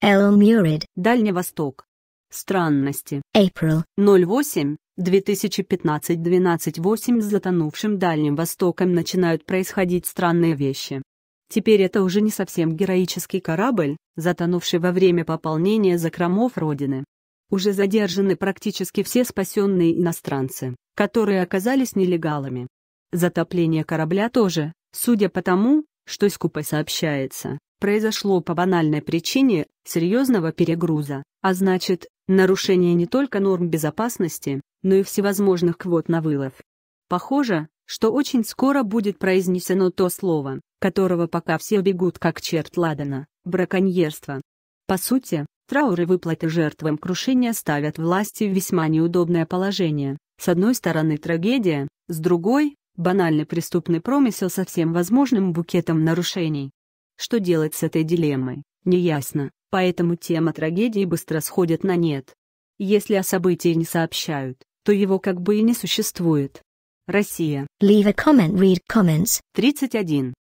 Эл-Мюрид, Дальний Восток. Странности. April. 08. 2015-12-8 с затонувшим Дальним Востоком начинают происходить странные вещи. Теперь это уже не совсем героический корабль, затонувший во время пополнения закромов Родины. Уже задержаны практически все спасенные иностранцы, которые оказались нелегалами. Затопление корабля тоже, судя по тому, что скупо сообщается, произошло по банальной причине серьезного перегруза, а значит, нарушение не только норм безопасности, но и всевозможных квот на вылов. Похоже, что очень скоро будет произнесено то слово, которого пока все бегут как черт ладана – браконьерство. По сути, трауры выплаты жертвам крушения ставят власти в весьма неудобное положение. С одной стороны трагедия, с другой – банальный преступный промысел со всем возможным букетом нарушений. Что делать с этой дилеммой, неясно, поэтому тема трагедии быстро сходит на нет. Если о событии не сообщают, то его как бы и не существует. Россия. Leave a comment, read comments. 31.